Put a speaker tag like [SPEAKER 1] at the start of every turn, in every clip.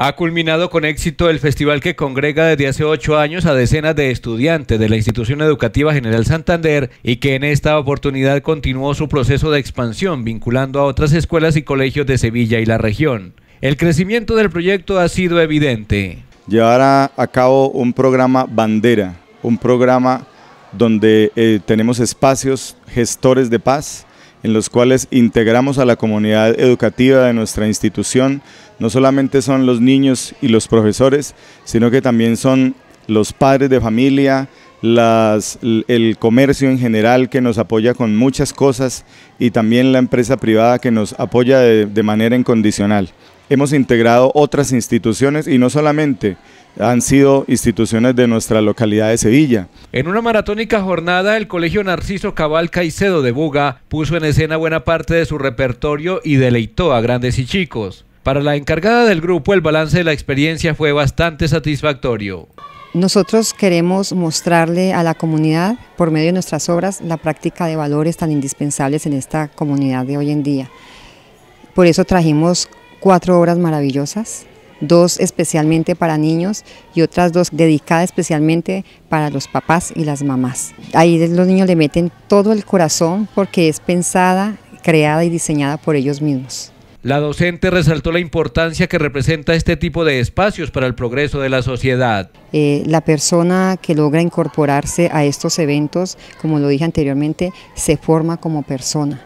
[SPEAKER 1] Ha culminado con éxito el festival que congrega desde hace ocho años a decenas de estudiantes de la Institución Educativa General Santander y que en esta oportunidad continuó su proceso de expansión vinculando a otras escuelas y colegios de Sevilla y la región. El crecimiento del proyecto ha sido evidente.
[SPEAKER 2] Llevar a, cabo un programa bandera, un programa donde eh, tenemos espacios gestores de paz, en los cuales integramos a la comunidad educativa de nuestra institución. No solamente son los niños y los profesores, sino que también son los padres de familia, el comercio en general que nos apoya con muchas cosas y también la empresa privada que nos apoya de manera incondicional hemos integrado otras instituciones y no solamente han sido instituciones de nuestra localidad de Sevilla.
[SPEAKER 1] En una maratónica jornada, el Colegio Narciso Cabal Caicedo de Buga puso en escena buena parte de su repertorio y deleitó a grandes y chicos. Para la encargada del grupo, el balance de la experiencia fue bastante satisfactorio.
[SPEAKER 3] Nosotros queremos mostrarle a la comunidad, por medio de nuestras obras, la práctica de valores tan indispensables en esta comunidad de hoy en día. Por eso trajimos cuatro obras maravillosas, dos especialmente para niños y otras dos dedicadas especialmente para los papás y las mamás. Ahí los niños le meten todo el corazón porque es pensada, creada y diseñada por ellos mismos.
[SPEAKER 1] La docente resaltó la importancia que representa este tipo de espacios para el progreso de la sociedad.
[SPEAKER 3] Eh, la persona que logra incorporarse a estos eventos, como lo dije anteriormente, se forma como persona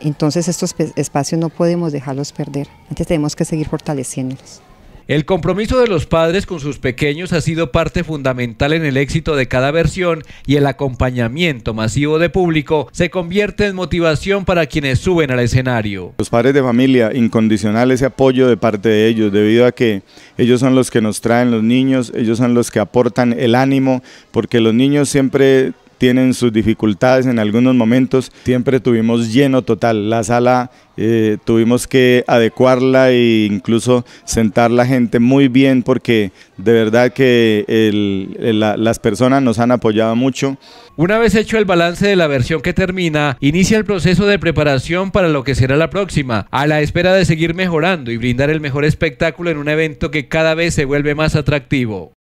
[SPEAKER 3] entonces estos espacios no podemos dejarlos perder, antes tenemos que seguir fortaleciéndolos.
[SPEAKER 1] El compromiso de los padres con sus pequeños ha sido parte fundamental en el éxito de cada versión y el acompañamiento masivo de público se convierte en motivación para quienes suben al escenario.
[SPEAKER 2] Los padres de familia, incondicional ese apoyo de parte de ellos, debido a que ellos son los que nos traen los niños, ellos son los que aportan el ánimo, porque los niños siempre tienen sus dificultades en algunos momentos. Siempre tuvimos lleno total. La sala eh, tuvimos que adecuarla e incluso sentar la gente muy bien porque de verdad que las personas nos han apoyado mucho.
[SPEAKER 1] Una vez hecho el balance de la versión que termina, inicia el proceso de preparación para lo que será la próxima, a la espera de seguir mejorando y brindar el mejor espectáculo en un evento que cada vez se vuelve más atractivo.